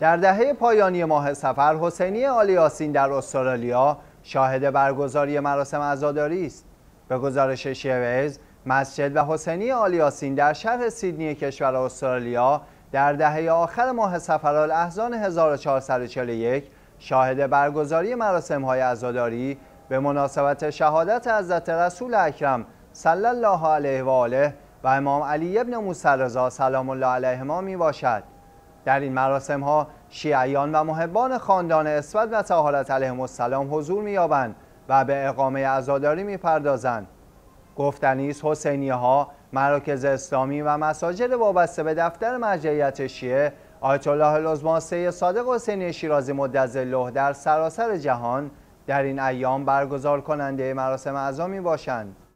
در دهه پایانی ماه سفر حسینی آلیاسین در استرالیا شاهد برگزاری مراسم عزاداری است به گزارش شیوز مسجد و حسینی آلیاسین در شهر سیدنی کشور استرالیا در دهه آخر ماه سفرال احزان 1441 شاهد برگزاری مراسم های عزاداری به مناسبت شهادت حضرت رسول اکرم صلی الله علیه و آله و امام علی ابن موسی رضا سلام الله علیهما می باشد در این مراسم ها شیعیان و محبان خاندان اسود و سهالت علیه السلام حضور مییابند و به اقامه ازاداری میپردازند، گفتنی حسینی ها مراکز اسلامی و مساجد وابسته به دفتر مرجعیت شیعه آیت الله لزماسه صادق حسینی شیرازی مدظله در سراسر جهان در این ایام برگزار کننده مراسم اعضا باشند.